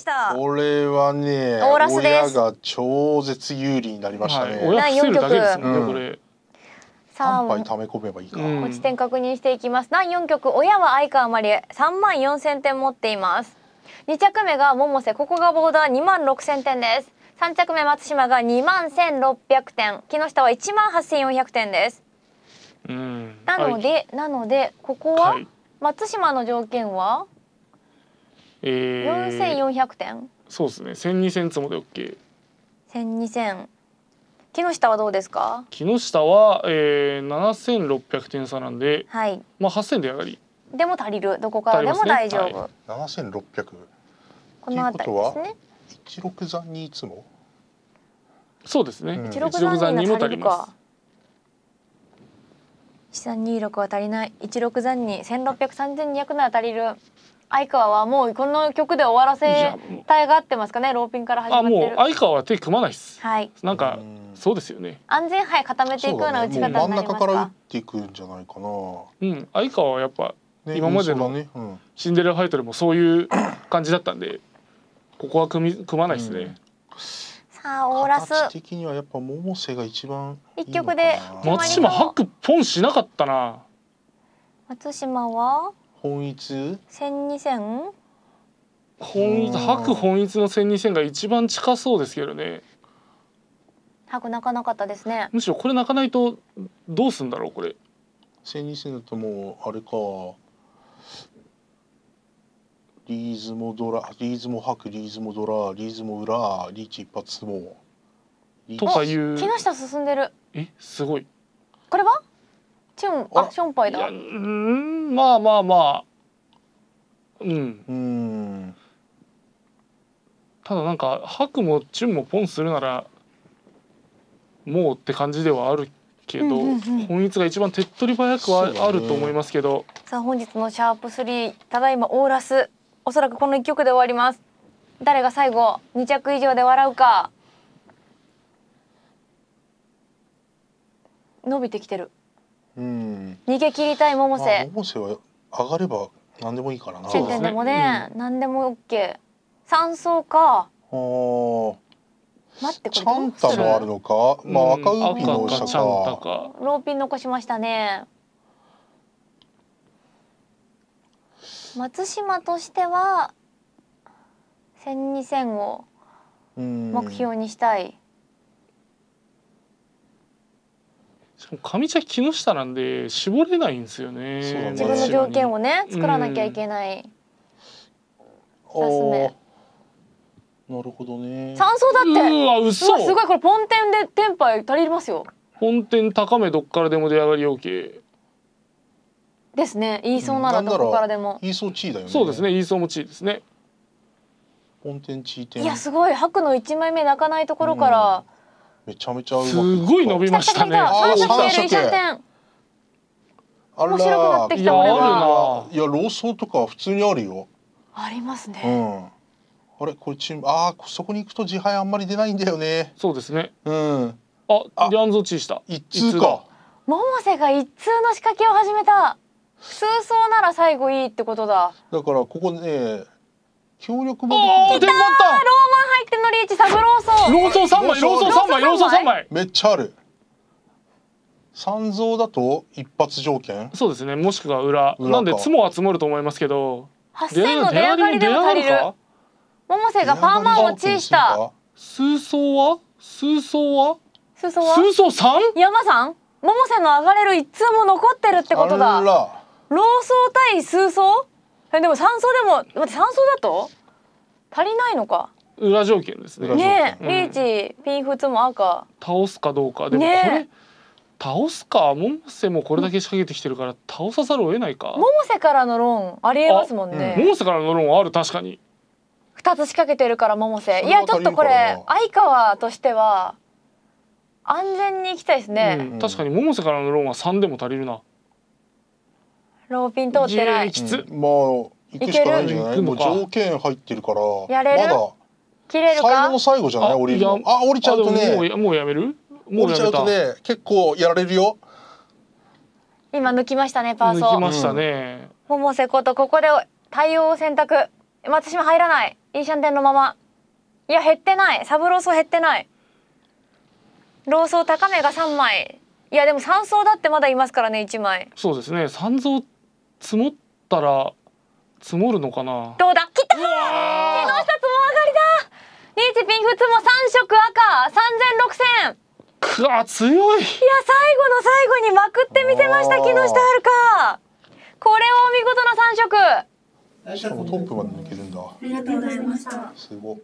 したこれはね親が超絶有利になりましたね、はい、4曲です杯溜め込めばいいか落ち点確認していきます第四局親は相川まりえ3万四千点持っています二着目が百瀬ここがボーダー二万六千点です三着目松島が二万千六百点木下は一万八千四百点ですなので、はい、なのでここは、松島の条件はえー、四4 0 0点そうですね千二千つもでオッケー。千二千。木下はどうですか木下は、えー、七千六百点差なんで、はい、まあ八千で上がりでも足りるどこからでも大丈夫、七千六百。この辺りですね一六三にいつもそうですね、一六三にも足ります一三二六は足りない一六三に千六百三千二百なら足りる相川はもうこの曲で終わらせたいがってますかねローピンから始まってあもう相川は手組まないです、はい、なんかそうですよね安全牌固めていくような打ち方になりますか、ね、真ん中から打っていくんじゃないかなうん相川はやっぱ、今までのシンデレラファイトでもそういう感じだったんでここは組み組まないですね、うん、さあオーラス的にはやっぱ百瀬が一番一曲で松島ハックポンしなかったな松島は本一千二千本一白本一の千二千が一番近そうですけどね白泣かなかったですねむしろこれ泣かないとどうすんだろうこれ千二千だともうあれかリーズもドラリーズも白リーズもドラリーズも裏リーチ一発もとかいう木下進んでるえすごいこれはチュンあションパイだうんまあまあまあうんうんただなんかハクもチュンもポンするならもうって感じではあるけど、うんうんうん、本日が一番手っ取り早くはあると思いますけど、さあ本日のシャープ3ただいまオーラスおそらくこの1曲で終わります誰が最後2着以上で笑うか伸びてきてるうん、逃げ切りたい百瀬、まあ、百瀬は上がれば何でもいいからなチェでもね、うん、何でも OK 三層かあ待ってこれチャンタもあるのか、まあ赤ウーピンの下かローピン残しましたね松島としては千二千を目標にしたい、しかも上茶木下なんで絞れないんですよね。自分の条件をね作らなきゃいけない。うん、なるほどね。三層だって。すごいすごいこれポンテンでテンパイ足りますよ。ポンテン高めどっからでも出上がり OK。ですね。言いそうならどこからでも。言いそう地位だよね。そうですね。言いそうも地位ですね。ポンテン地位いやすごい白の一枚目泣かないところから。うんめちゃめちゃうますごい伸びましたね。あ面白くなってきたいやあるな。いや老僧とか普通にあるよ。ありますね。うん、あれこっち、ああそこに行くと自敗あんまり出ないんだよね。そうですね。うん。あリャンゾチした。一通か。百瀬が一通の仕掛けを始めた。数層なら最後いいってことだ。だからここね協力もできる。ああ出た。ローマ入ってんのリーチサブローソンローソン三枚ローソン三枚ローソン三枚めっちゃある三蔵だと一発条件そうですねもしくは裏なんで積もは積もると思いますけど8000の出上がりでも足りる百瀬がパーマンをチーした数層は数層は数層は数層三？山さん百瀬の上がれる一通も残ってるってことだローソー対数層えでも三層でも待って3層だと足りないのか裏条件ですね。ね、うん、ピーチ、ピンフツも赤。倒すかどうかでもこれ、ね、倒すかモンセもこれだけ仕掛けてきてるから倒さざるを得ないか。モンセからのローンありえますもんね。うん、モンセからのローンある確かに。二つ仕掛けてるからモモセ。いやちょっとこれ相川としては安全に行きたいですね。うん、確かにモモセからのローンは三でも足りるな。ローピン通ってない。きつ。まあ行くしかないんじゃない。いもう条件入ってるから。やれる。まだ切れるか最後の最後じゃない降りるのあ降りちゃうとねもうもうやめるもう降りちゃうとね結構やられるよ今抜きましたねパーソ抜きましたね、うん、桃瀬ことここで対応を選択私も入らないイーシャンテンのままいや減ってないサブローソー減ってないローソー高めが三枚いやでも三層だってまだいますからね一枚そうですね三層積もったら積もるのかなどうだチピンフツも三色赤三千六千。くわ強いいや最後の最後にまくってみせました木下遥これをお見事な三色トップまで抜けるんだありがとうございましたすご